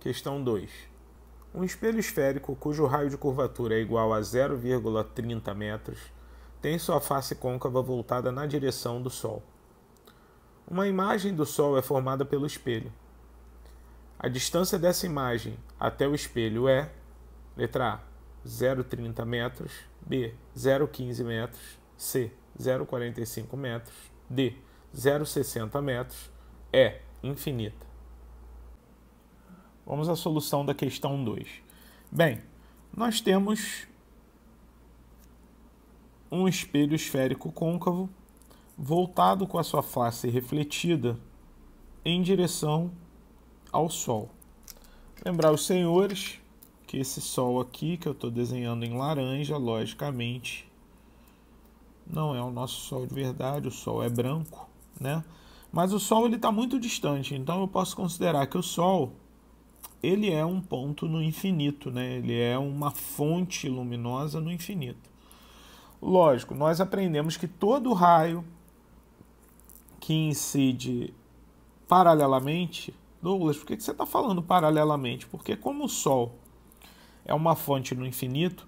Questão 2. Um espelho esférico cujo raio de curvatura é igual a 0,30 metros tem sua face côncava voltada na direção do Sol. Uma imagem do Sol é formada pelo espelho. A distância dessa imagem até o espelho é: letra A, 0,30 metros, B, 0,15 metros, C, 0,45 metros, D, 0,60 metros, E, infinita. Vamos à solução da questão 2. Bem, nós temos um espelho esférico côncavo voltado com a sua face refletida em direção ao Sol. Lembrar os senhores que esse Sol aqui, que eu estou desenhando em laranja, logicamente, não é o nosso Sol de verdade, o Sol é branco, né? Mas o Sol está muito distante, então eu posso considerar que o Sol ele é um ponto no infinito, né? ele é uma fonte luminosa no infinito. Lógico, nós aprendemos que todo raio que incide paralelamente. Douglas, por que você está falando paralelamente? Porque, como o Sol é uma fonte no infinito,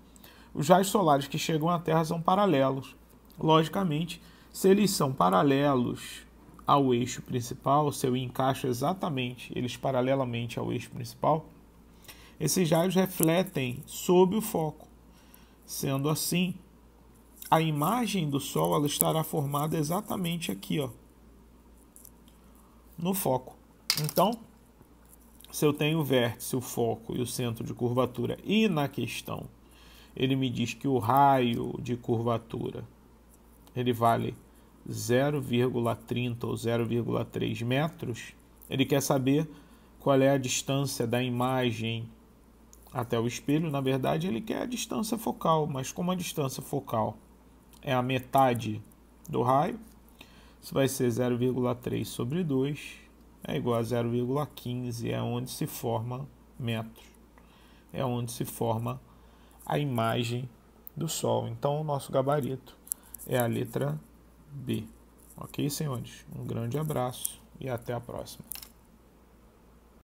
os raios solares que chegam à Terra são paralelos. Logicamente, se eles são paralelos ao eixo principal, se eu encaixo exatamente, eles paralelamente ao eixo principal, esses raios refletem sob o foco. Sendo assim, a imagem do Sol ela estará formada exatamente aqui, ó, no foco. Então, se eu tenho o vértice, o foco e o centro de curvatura, e na questão ele me diz que o raio de curvatura ele vale 0,30 ou 0,3 metros, ele quer saber qual é a distância da imagem até o espelho. Na verdade, ele quer a distância focal, mas como a distância focal é a metade do raio, isso vai ser 0,3 sobre 2 é igual a 0,15, é onde se forma metro, é onde se forma a imagem do Sol. Então, o nosso gabarito é a letra B. Ok, senhores? Um grande abraço e até a próxima.